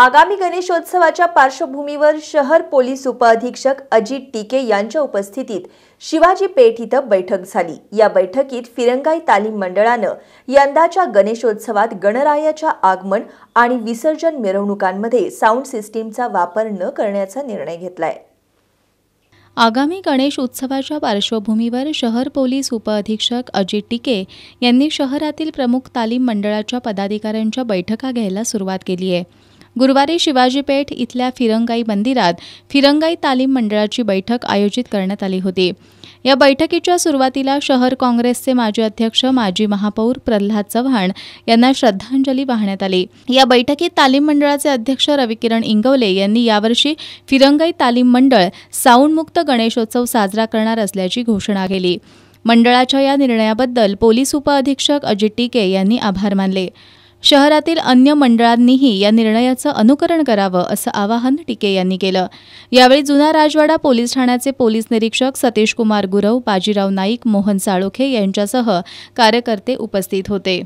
आगामी गणेशोत्सवाच्या पार्श्वभूमीवर शहर पोलीस उपअधीक्षक अजित टीके यांच्या उपस्थितीत शिवाजी पेठ इथं बैठक झाली या बैठकीत फिरंगाई तालीम मंडळानं यंदाच्या गणेशोत्सवात गणरायाच्या आगमन आणि विसर्जन मिरवणुकांमध्ये साऊंड सिस्टीमचा वापर न करण्याचा निर्णय घेतलाय आगामी गणेश उत्सवाच्या पार्श्वभूमीवर शहर पोलीस उपअधीक्षक अजित टिके यांनी शहरातील प्रमुख तालीम मंडळाच्या पदाधिकाऱ्यांच्या बैठका घ्यायला सुरुवात केली आहे गुरुवारी शिवाजीपेठ इथल्या फिरंगाई मंदिरात फिरंगाई तालीम मंडळाची बैठक आयोजित करण्यात आली होती या बैठकीच्या सुरुवातीला शहर काँग्रेसचे माजी अध्यक्ष माजी महापौर प्रल्हाद चव्हाण यांना श्रद्धांजली वाहण्यात आली या बैठकीत तालीम मंडळाचे अध्यक्ष रविकिरण इंगवले यांनी यावर्षी फिरंगाई तालीम मंडळ साऊंडमुक्त गणेशोत्सव साजरा करणार असल्याची घोषणा केली मंडळाच्या या निर्णयाबद्दल पोलीस उपअधीक्षक अजित टिके यांनी आभार मानले शहरातील अन्य मंडळांनीही या निर्णयाचं अनुकरण करावं असं आवाहन टिके यांनी केलं यावेळी जुना राजवाडा पोलीस ठाण्याचे पोलीस निरीक्षक सतीश कुमार गुरव बाजीराव नाईक मोहन साळोखे यांच्यासह कार्यकर्ते उपस्थित होते